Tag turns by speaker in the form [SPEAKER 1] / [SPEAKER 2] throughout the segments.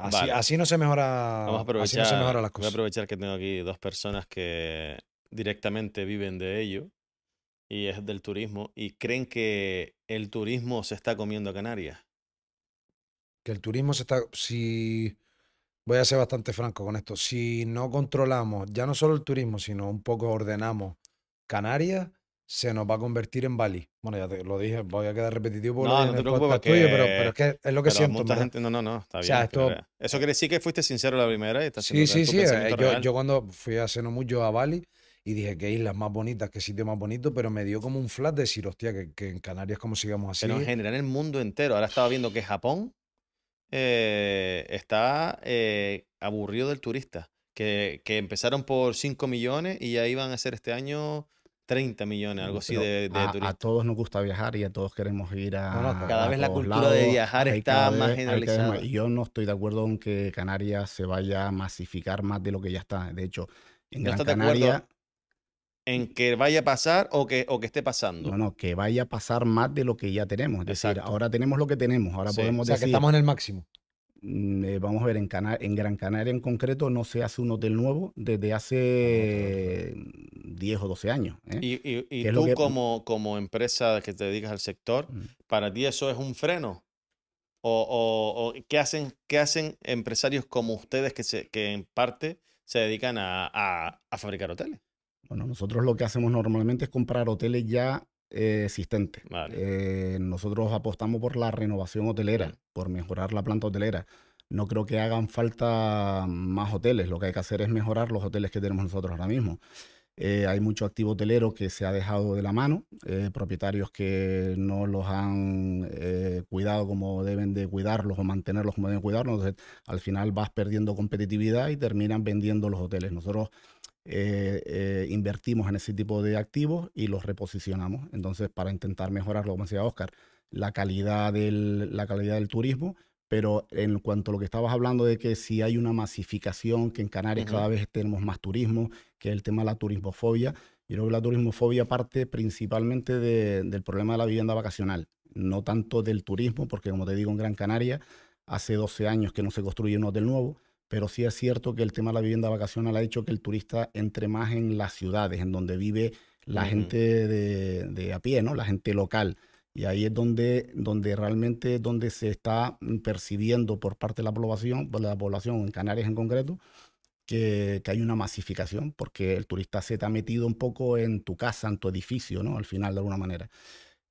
[SPEAKER 1] Así, así, no se mejora, así no se mejora las cosas. Voy a
[SPEAKER 2] aprovechar que tengo aquí dos personas que directamente viven de ello y es del turismo y creen que el turismo se está comiendo a Canarias.
[SPEAKER 1] Que el turismo se está... Si, voy a ser bastante franco con esto. Si no controlamos ya no solo el turismo, sino un poco ordenamos Canarias, se nos va a convertir en Bali. Bueno, ya te lo dije, voy a quedar repetitivo por no, no te preocupes pero, es que es lo que siento. no, no, no, está bien.
[SPEAKER 2] Eso quiere decir que fuiste sincero la primera y estás Sí, sí, sí. Eh, yo,
[SPEAKER 1] cuando fui hace no mucho a Bali y dije qué islas más bonitas, qué sitio más bonito, pero me dio como un flash de decir, hostia, que, en Canarias como sigamos así. Pero en
[SPEAKER 2] general en el mundo entero. Ahora estaba viendo que Japón eh, está eh, aburrido del turista. Que, que empezaron por 5 millones y ya iban a ser este año 30 millones, algo así de, de
[SPEAKER 3] a, todos nos gusta viajar y a todos queremos ir a. cada vez la cultura de viajar está más generalizada. Yo no estoy de acuerdo en que Canarias se vaya a masificar más de lo que ya está. De hecho, en Canarias
[SPEAKER 2] en que vaya a pasar o que, o que esté pasando.
[SPEAKER 3] No, no, que vaya a pasar más de lo que ya tenemos. Es decir, ahora tenemos lo que tenemos, ahora podemos que estamos en el máximo. Mm, eh, vamos a ver, en, Gran Canaria en concreto no se hace un hotel nuevo desde hace 10 o 12 años.
[SPEAKER 2] ¿eh? Y, tú como, empresa que te dedicas al sector, mm. ¿para ti eso es un freno? ¿O, o, qué hacen, hacen empresarios como ustedes que, en parte se dedican a fabricar hoteles?
[SPEAKER 3] Bueno, nosotros lo que hacemos normalmente es comprar hoteles ya eh, existente. Eh, nosotros apostamos por la renovación hotelera, por mejorar la planta hotelera. No creo que hagan falta más hoteles, lo que hay que hacer es mejorar los hoteles que tenemos nosotros ahora mismo. Eh, hay mucho activo hotelero que se ha dejado de la mano, propietarios que no los han cuidado como deben de cuidarlos o mantenerlos como deben cuidarlos. al final vas perdiendo competitividad y terminan vendiendo los hoteles. Nosotros eh, eh, invertimos en ese tipo de activos y los reposicionamos. Entonces, para intentar mejorar, como decía Oscar, la calidad del, la calidad del turismo, pero en cuanto a lo que estabas hablando de que si hay una masificación, que en Canarias cada vez tenemos más turismo, que el tema de la turismofobia, yo creo que la turismofobia parte principalmente del problema de la vivienda vacacional, no tanto del turismo, porque como te digo, en Gran Canaria hace 12 años que no se construye un hotel nuevo, pero sí es cierto que el tema de la vivienda vacacional ha hecho que el turista entre más en las ciudades, en donde vive la gente de, a pie, ¿no? La gente local. Y ahí es donde, donde realmente donde se está mm, percibiendo por parte de la población, por la población en Canarias en concreto, que, hay una masificación, porque el turista se te ha metido un poco en tu casa, en tu edificio, ¿no? Al final, de alguna manera.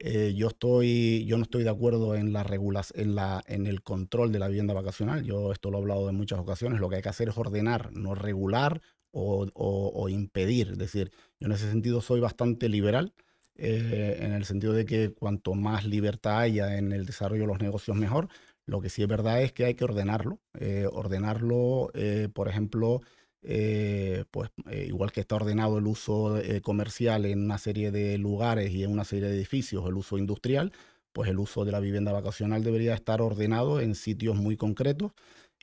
[SPEAKER 3] Eh, yo, estoy, yo no estoy de acuerdo en, en, la, en el control de la vivienda vacacional. Yo esto lo he hablado en muchas ocasiones. Lo que hay que hacer es ordenar, no regular o, impedir. Es decir, yo en ese sentido soy bastante liberal. Eh, en el sentido de que cuanto más libertad haya en el desarrollo de los negocios, mejor. Lo que sí es verdad es que hay que ordenarlo. Eh, ordenarlo, por ejemplo, eh, pues eh, igual que está ordenado el uso eh, comercial en una serie de lugares y en una serie de edificios, el uso industrial, pues el uso de la vivienda vacacional debería estar ordenado en sitios muy concretos.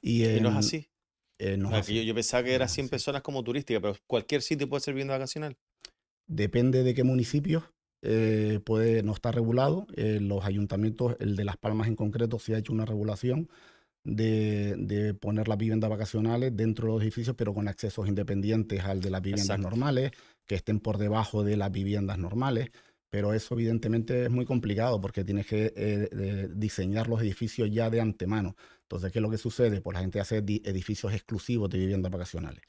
[SPEAKER 3] Y, no es
[SPEAKER 2] así. Yo, pensaba que era 100 personas como turística, pero cualquier sitio puede ser vivienda vacacional.
[SPEAKER 3] Depende de qué municipios. puede, no estar regulado. los ayuntamientos, el de Las Palmas en concreto, sí ha hecho una regulación de, poner las viviendas vacacionales dentro de los edificios, pero con accesos independientes al de las viviendas normales, que estén por debajo de las viviendas normales. Pero eso evidentemente es muy complicado porque tienes que eh, diseñar los edificios ya de antemano. Entonces, ¿qué es lo que sucede? Pues la gente hace edificios exclusivos de viviendas vacacionales.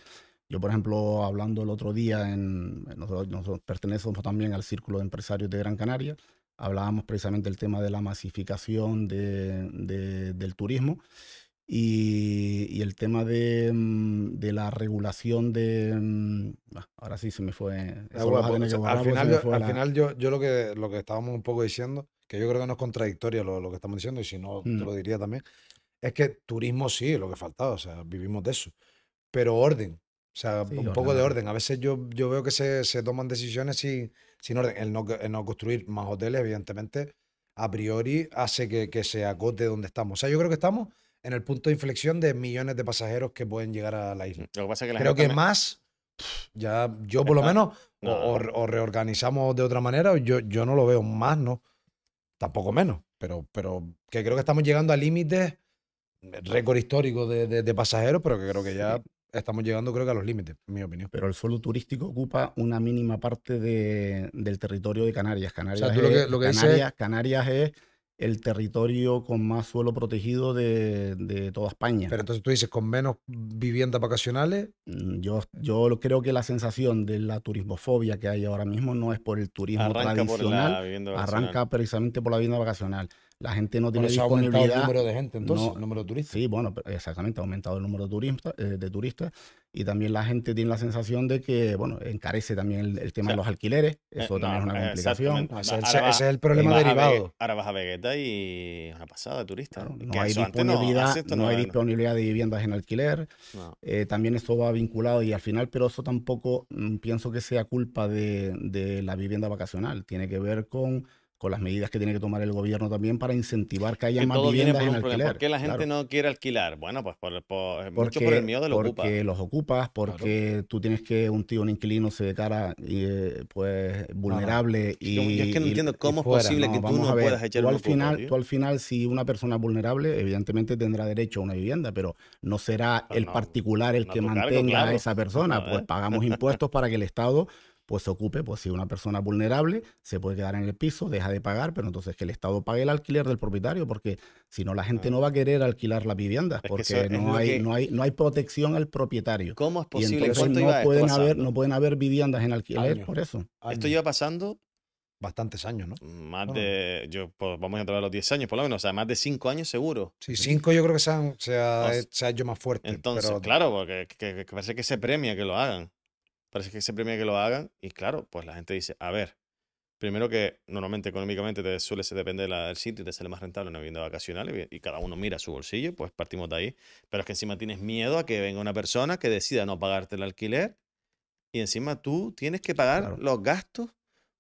[SPEAKER 3] Yo, por ejemplo, hablando el otro día, en, nosotros, pertenecemos también al Círculo de Empresarios de Gran Canaria hablábamos precisamente del tema de la masificación del turismo y, el tema de, mm, la regulación de... Mm, ahora sí se me fue... Ah, pues, al final,
[SPEAKER 1] yo, yo, lo, que, lo que estábamos un poco diciendo, que yo creo que no es contradictorio lo, que estamos diciendo y si no, te mm. lo diría también, es que turismo sí, lo que faltaba, o sea, vivimos de eso, pero orden. O sea, un poco de orden. A veces yo, yo veo que se, toman decisiones sin, sin orden. El no, construir más hoteles, evidentemente, a priori hace que, se acote donde estamos. O sea, yo creo que estamos en el punto de inflexión de millones de pasajeros que pueden llegar a la isla. Lo que pasa es que la Creo que más, ya yo por lo menos, o, reorganizamos de otra manera, yo, yo no lo veo más, ¿no? Tampoco menos, pero, pero que creo que estamos llegando a límites eh, récord
[SPEAKER 3] histórico de, pasajeros, pero que creo que ya
[SPEAKER 1] estamos llegando creo que a los límites,
[SPEAKER 3] en mi opinión. Pero el suelo turístico ocupa una mínima parte de, del territorio de Canarias. Canarias, es, Canarias, es el territorio con más suelo protegido de, toda España. Pero entonces tú dices, con menos viviendas vacacionales. Mm, yo, yo creo que la sensación de la turismofobia que hay ahora mismo no es por el turismo tradicional, arranca precisamente por la vivienda vacacional la gente no tiene disponibilidad. ha aumentado el número de no, número turistas. Sí, bueno, exactamente, ha aumentado el número de, turistas eh, de turistas y también la gente tiene la sensación de que, bueno, encarece también el, tema de los alquileres, eh, eso también es una complicación. ese, es el problema derivado.
[SPEAKER 2] ahora vas a Vegeta y una pasada de turistas. no, hay disponibilidad, no, hay
[SPEAKER 3] disponibilidad de viviendas en alquiler, eh, también eso va vinculado y al final, pero eso tampoco mm, pienso que sea culpa de, de la vivienda vacacional, tiene que ver con con las medidas que tiene que tomar el gobierno también para incentivar que haya más viviendas en alquiler. qué la gente
[SPEAKER 2] no quiere alquilar? Bueno, pues por, mucho por el miedo de los Porque
[SPEAKER 3] los ocupas, porque tú tienes que un tío, un inquilino se de cara eh, pues vulnerable y yo, es que no entiendo cómo es posible que tú no puedas echar tú al final, tú al final si una persona es vulnerable, evidentemente tendrá derecho a una vivienda, pero no será pues el particular el que mantenga a esa persona, pues pagamos impuestos para que el Estado pues se ocupe, pues si una persona vulnerable se puede quedar en el piso, deja de pagar, pero entonces que el Estado pague el alquiler del propietario, porque si no la gente no va a querer alquilar las viviendas, porque no hay, no, hay, no hay protección al propietario. ¿Cómo es posible? Y no pueden, haber, no pueden haber viviendas en alquiler por eso.
[SPEAKER 2] Esto lleva pasando bastantes años, ¿no? Más de, yo, pues, vamos a entrar los 10 años por lo menos, o sea, más de 5 años seguro.
[SPEAKER 1] Sí, 5 yo creo que se,
[SPEAKER 2] ha, sea, hecho más fuerte. Entonces, claro, porque parece que se premia que lo hagan parece que se premia que lo hagan y claro, pues la gente dice, a ver, primero que normalmente económicamente suele se depende del sitio y te sale más rentable una vivienda vacacional y, cada uno mira su bolsillo, pues partimos de ahí, pero es que encima tienes miedo a que venga una persona que decida no pagarte el alquiler y encima tú tienes que pagar los gastos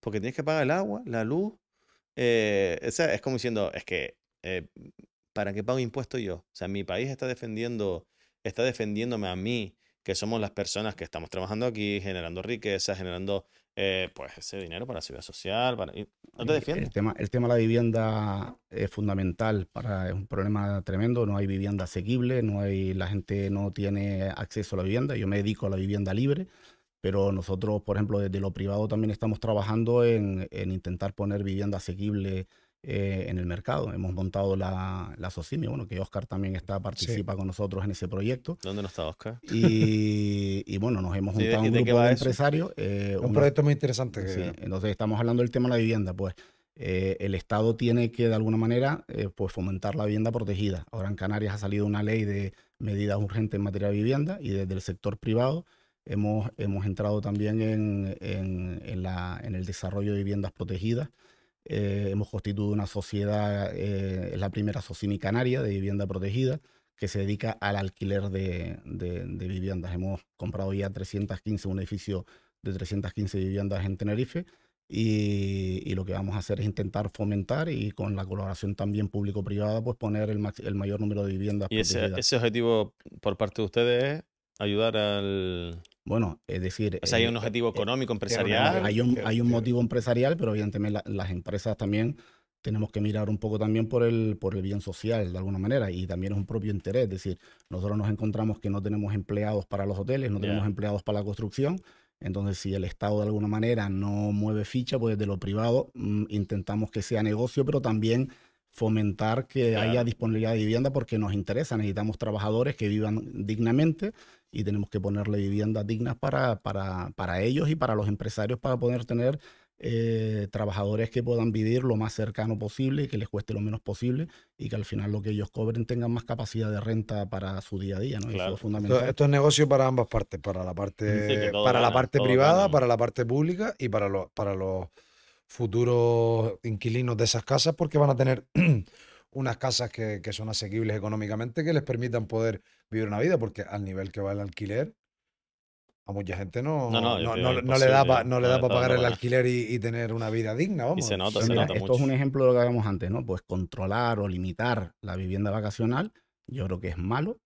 [SPEAKER 2] porque tienes que pagar el agua, la luz. Eh, es como diciendo, es que, eh, ¿para qué pago impuestos yo? O sea, mi país está defendiendo, está defendiéndome a mí que somos las personas que estamos trabajando aquí, generando riqueza, generando eh, pues ese dinero para la seguridad social. Para... ¿No te defiendes? El
[SPEAKER 3] tema, el tema de la vivienda es fundamental, para, es un problema tremendo, no hay vivienda asequible, no hay, la gente no tiene acceso a la vivienda, yo me dedico a la vivienda libre, pero nosotros, por ejemplo, desde lo privado también estamos trabajando en, en intentar poner vivienda asequible eh, en el mercado. Hemos montado la, la bueno, que Oscar también está, participa con nosotros en ese proyecto.
[SPEAKER 2] ¿Dónde no está Oscar?
[SPEAKER 3] Y, bueno, nos hemos juntado un grupo de empresarios. Eh, un proyecto muy interesante. Eh. entonces estamos hablando del tema de la vivienda, pues. el Estado tiene que de alguna manera pues fomentar la vivienda protegida. Ahora en Canarias ha salido una ley de medidas urgentes en materia de vivienda y desde el sector privado hemos, hemos entrado también en, en, en el desarrollo de viviendas protegidas eh, hemos constituido una sociedad, eh, es la primera socini canaria de vivienda protegida, que se dedica al alquiler de, viviendas. Hemos comprado ya 315, un edificio de 315 viviendas en Tenerife. Y, lo que vamos a hacer es intentar fomentar y con la colaboración también público-privada, pues poner el, mayor número de viviendas. ¿Y ese, ese,
[SPEAKER 2] objetivo por parte de ustedes ayudar al... Bueno, es decir... O sea, hay eh, un eh, objetivo eh, económico, empresarial. Hay un,
[SPEAKER 3] hay un motivo empresarial, pero evidentemente las empresas también tenemos que mirar un poco también por el, por el bien social, de alguna manera, y también es un propio interés. Es decir, nosotros nos encontramos que no tenemos empleados para los hoteles, no tenemos empleados para la construcción. Entonces, si el Estado de alguna manera no mueve ficha, pues desde lo privado mm, intentamos que sea negocio, pero también fomentar que haya disponibilidad de vivienda porque nos interesa. Necesitamos trabajadores que vivan dignamente y tenemos que ponerle viviendas dignas para, para, ellos y para los empresarios para poder tener eh, trabajadores que puedan vivir lo más cercano posible, y que les cueste lo menos posible y que al final lo que ellos cobren tengan más capacidad de renta para su día a día. ¿no? es fundamental. Esto, es
[SPEAKER 1] negocio para ambas partes, para la parte, para la parte privada, para la parte pública y para los, para los futuros inquilinos de esas casas, porque van a tener unas casas que, que son asequibles económicamente, que les permitan poder vivir una vida, porque al nivel que va el alquiler, a mucha gente no, no, no, no, le da para pagar el alquiler y, tener una vida digna. Vamos. esto es un
[SPEAKER 3] ejemplo de lo que habíamos antes, ¿no? Pues controlar o limitar la vivienda vacacional, yo creo que es malo.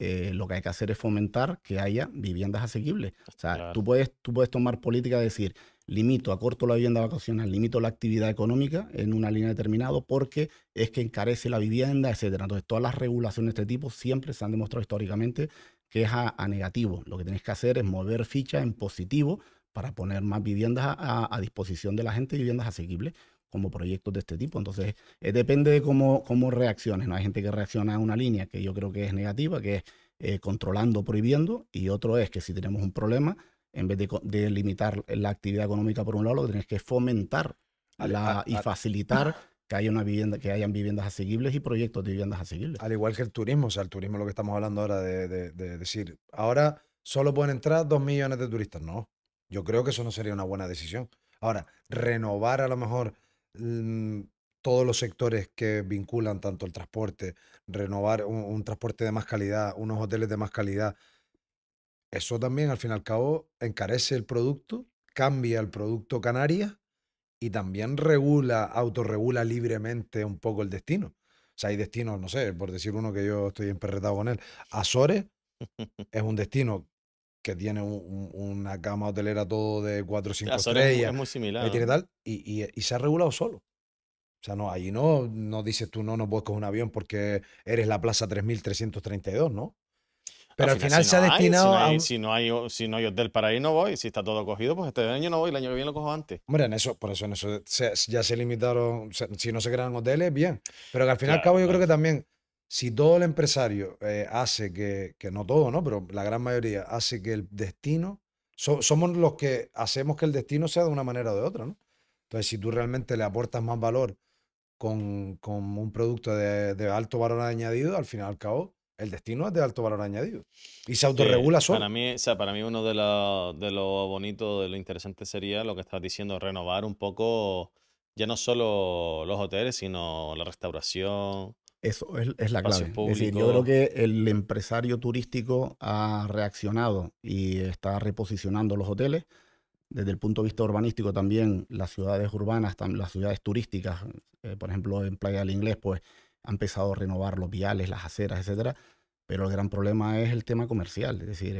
[SPEAKER 3] Eh, lo que hay que hacer es fomentar que haya viviendas asequibles. O sea, tú, puedes, tú puedes tomar política y decir, limito, acorto la vivienda vacacional, limito la actividad económica en una línea determinada porque es que encarece la vivienda, etcétera. Entonces, todas las regulaciones de este tipo siempre se han demostrado históricamente que es a, negativo. Lo que tenéis que hacer es mover ficha en positivo para poner más viviendas a, disposición de la gente, viviendas asequibles como proyectos de este tipo. Entonces, eh, depende de cómo, cómo reacciones. ¿no? Hay gente que reacciona a una línea que yo creo que es negativa, que es eh, controlando, prohibiendo, y otro es que si tenemos un problema, en vez de, limitar la actividad económica por un lado, lo que tienes que fomentar y facilitar que haya que hayan viviendas asequibles y proyectos de viviendas asequibles. Al igual que el turismo, o sea, el turismo lo que
[SPEAKER 1] estamos hablando ahora de, decir, ahora solo pueden entrar dos millones de turistas, no. Yo creo que eso no sería una buena decisión. Ahora, renovar a lo mejor mm, todos los sectores que vinculan tanto el transporte, renovar un transporte de más calidad, unos hoteles de más calidad, eso también, al fin y al cabo, encarece el producto, cambia el producto Canarias y también regula, autorregula libremente un poco el destino. O sea, hay destinos, no sé, por decir uno que yo estoy emperretado con él. Azores es un destino que tiene una cama hotelera todo de 4 o 5 estrellas. Es muy similar. Y, tal, y, se ha regulado solo. O sea, no, allí no, no dices tú, no, no puedes coger un avión porque eres la plaza 3332, ¿no?
[SPEAKER 2] Pero al final, se ha destinado si no hay, a... si no hay, hotel para ahí no voy. Si está todo cogido, pues este año no voy, el año que viene lo cojo antes.
[SPEAKER 1] Hombre, en eso, por eso, en eso ya se limitaron, si no se crean hoteles, bien. Pero que al final al cabo yo creo que también, si todo el empresario eh, hace que, que, no todo, ¿no? Pero la gran mayoría hace que el destino, somos los que hacemos que el destino sea de una manera o de otra, ¿no? Entonces, si tú realmente le aportas más valor con, con un producto de, alto valor añadido, al final al cabo el destino es de alto valor añadido y se autorregula sí, solo. Para
[SPEAKER 2] mí, o sea, para mí uno de, de lo bonito, de lo interesante sería lo que estás diciendo, renovar un poco ya no solo los hoteles, sino la restauración.
[SPEAKER 3] Eso es, la clave. Es decir, yo creo que el empresario turístico ha reaccionado y está reposicionando los hoteles. Desde el punto de vista urbanístico también, las ciudades urbanas, las ciudades turísticas, eh, por ejemplo en Playa del Inglés, pues ha empezado a renovar los viales, las aceras, etcétera. Pero el gran problema es el tema comercial, es decir,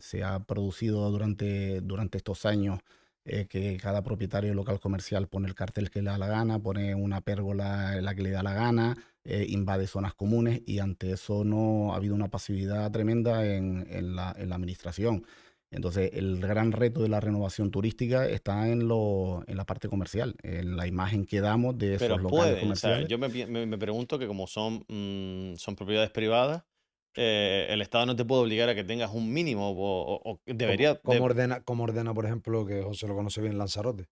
[SPEAKER 3] se ha producido durante, durante estos años eh, que cada propietario local comercial pone el cartel que le da la gana, pone una pérgola en eh, la que le da la gana, eh, invade zonas comunes y ante eso no ha habido una pasividad tremenda en, en la administración. Entonces, el gran reto de la renovación turística está en, lo, en la parte comercial, en la imagen que damos de esos locales comerciales.
[SPEAKER 2] yo me, pregunto que como son, mm, son propiedades privadas, eh, el Estado no te puede obligar a que tengas un mínimo o, debería... ¿Cómo, ordena,
[SPEAKER 1] ¿Cómo ordena, por ejemplo, que José lo conoce bien, Lanzarote?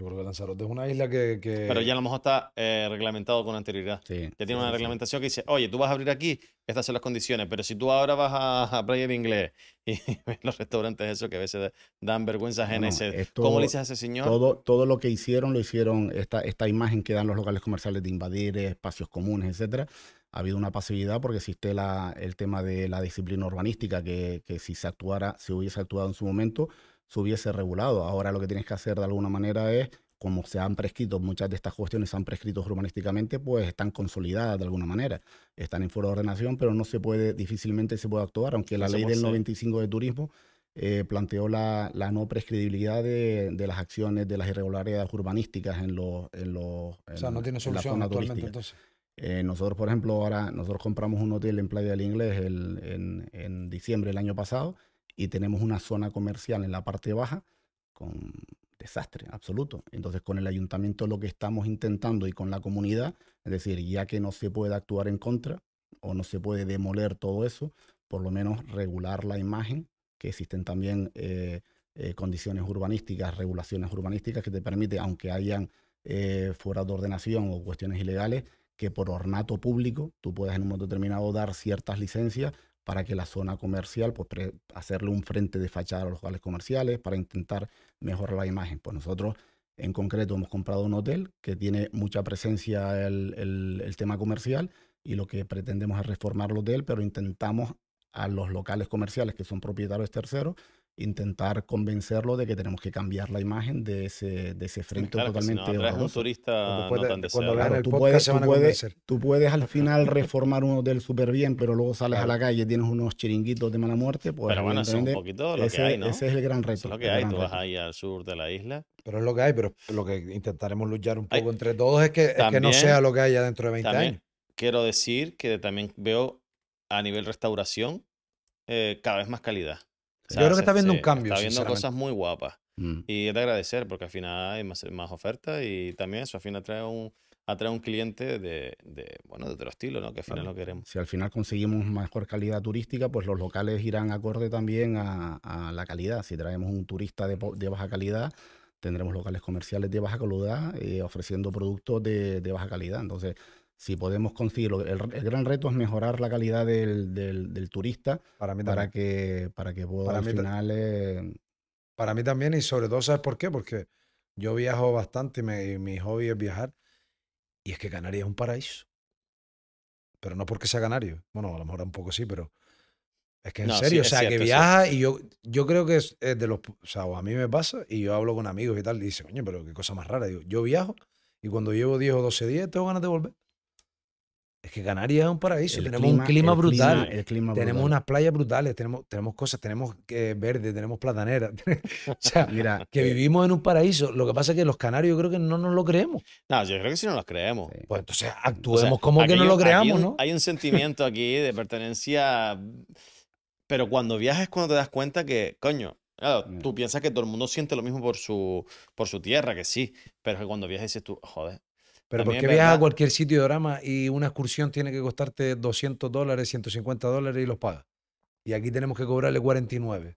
[SPEAKER 1] Yo creo Lanzarote es una isla que. Pero ya
[SPEAKER 2] a lo mejor está eh, reglamentado con anterioridad. ya tiene una reglamentación que dice, oye, tú vas a abrir aquí, estas son las condiciones, pero si tú ahora vas a, a Playa de Inglés y los restaurantes eso que a veces dan vergüenza en ese ¿cómo le dices a ese señor? Todo,
[SPEAKER 3] todo lo que hicieron, lo hicieron, esta, esta imagen que dan los locales comerciales de invadir espacios comunes, etcétera ha habido una pasividad porque existe la, el tema de la disciplina urbanística, que, que, si se actuara, si hubiese actuado en su momento, se hubiese regulado. Ahora lo que tienes que hacer de alguna manera es, como se han prescrito, muchas de estas cuestiones se han prescrito urbanísticamente, pues están consolidadas de alguna manera. Están en foro de ordenación, pero no se puede, difícilmente se puede actuar, aunque la ley del 95 de turismo eh, planteó la, no prescribibilidad de, las acciones, de las irregularidades urbanísticas en los... En los o sea, no tiene solución actualmente entonces. Eh, nosotros, por ejemplo, ahora nosotros compramos un hotel en Playa del Inglés en, en diciembre del año pasado y tenemos una zona comercial en la parte baja con desastre absoluto. Entonces con el ayuntamiento lo que estamos intentando y con la comunidad, es decir, ya que no se puede actuar en contra o no se puede demoler todo eso, por lo menos regular la imagen, que existen también eh, eh, condiciones urbanísticas, regulaciones urbanísticas que te permite, aunque hayan eh, fuera de ordenación o cuestiones ilegales, que por ornato público tú puedas en un momento determinado dar ciertas licencias para que la zona comercial, pues hacerle un frente de fachada a los locales comerciales para intentar mejorar la imagen. Pues nosotros en concreto hemos comprado un hotel que tiene mucha presencia el, el, el tema comercial y lo que pretendemos es reformar el hotel, pero intentamos a los locales comerciales que son propietarios terceros intentar convencerlo de que tenemos que cambiar la imagen de ese, de ese frente totalmente. No, un turista no tú, puedes, tú, puedes, al final reformar un hotel súper bien, pero luego sales a la calle y tienes unos chiringuitos de mala muerte. Pues, pero bueno, es un poquito lo ese, que hay, ¿no? Ese es el gran reto. es lo que hay, tú vas
[SPEAKER 2] ahí al sur de la isla.
[SPEAKER 3] Pero es lo que hay, pero lo que intentaremos luchar un
[SPEAKER 1] poco entre todos es que, que, no sea lo que haya dentro de 20 años.
[SPEAKER 2] Quiero decir que también veo a nivel restauración eh, cada vez más calidad yo creo que está viendo un cambio. Está viendo cosas muy guapas. Mm. Y es de agradecer porque al final hay más, más ofertas y también eso al final atrae a atrae un cliente de, bueno, de otro estilo, ¿no? que al final lo queremos.
[SPEAKER 3] Si al final conseguimos mejor calidad turística, pues los locales irán acorde también a, la calidad. Si traemos un turista de, baja calidad, tendremos locales comerciales de baja calidad eh, ofreciendo productos de, de baja calidad. Entonces, si podemos conseguirlo. El, gran reto es mejorar la calidad del, del, turista para, que, para que pueda para al final... Eh,
[SPEAKER 1] para mí también y sobre todo, ¿sabes por qué? Porque yo viajo bastante y, mi hobby es viajar y es que Canarias es un paraíso. Pero no porque sea canario. Bueno, a lo mejor un poco sí, pero es que en serio, o sea, que viaja y yo, yo creo que es, de los... O sea, a mí me pasa y yo hablo con amigos y tal y dice, coño, pero qué cosa más rara. Digo, yo viajo y cuando llevo 10 o 12 días tengo ganas de volver. Es que Canarias es un paraíso. tenemos un clima brutal. tenemos unas playas brutales, tenemos, tenemos cosas, tenemos eh, verde, tenemos platanera Mira, que eh, vivimos en un paraíso. Lo que pasa es que los canarios yo creo que no nos lo creemos.
[SPEAKER 2] No, yo creo que sí nos lo creemos. Pues entonces actuemos como que no lo creamos, ¿no? Hay un sentimiento aquí de pertenencia. Pero cuando viajas cuando te das cuenta que, coño, tú piensas que todo el mundo siente lo mismo por su, por su tierra, que sí, pero que cuando viajas dices tú, joder, pero porque ¿por viajas a
[SPEAKER 1] cualquier sitio de drama y una excursión tiene que costarte 200 dólares, 150 dólares y los pagas? Y aquí tenemos que cobrarle 49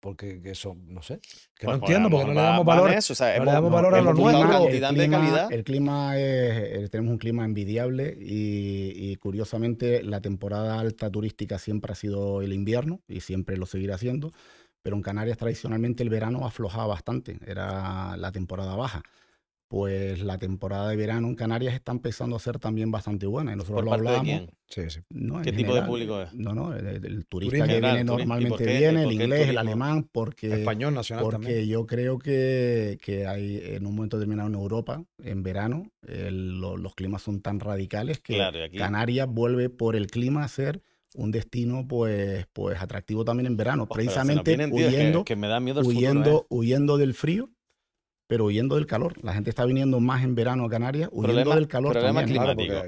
[SPEAKER 1] porque eso, no sé,
[SPEAKER 2] que no pues entiendo, porque no, le damos valor, eso, le damos valor a lo y El, clima,
[SPEAKER 3] el clima es, eh, tenemos un clima envidiable y, y, curiosamente la temporada alta turística siempre ha sido el invierno y siempre lo seguirá siendo, pero en Canarias tradicionalmente el verano aflojaba bastante, era la temporada baja pues la temporada de verano en Canarias está empezando a ser también bastante buena. Y nosotros lo hablamos. ¿Qué tipo de público
[SPEAKER 2] es? No, no, el, turista que viene normalmente viene, el, inglés, el alemán, porque. Español nacional porque
[SPEAKER 3] yo creo que, hay en un momento determinado en Europa, en verano, los climas son tan radicales que Canarias vuelve por el clima a ser un destino pues, pues atractivo también en verano, precisamente huyendo, ¿eh? huyendo del frío pero huyendo del calor. La gente está viniendo más en verano a Canarias huyendo del calor. Problema climático.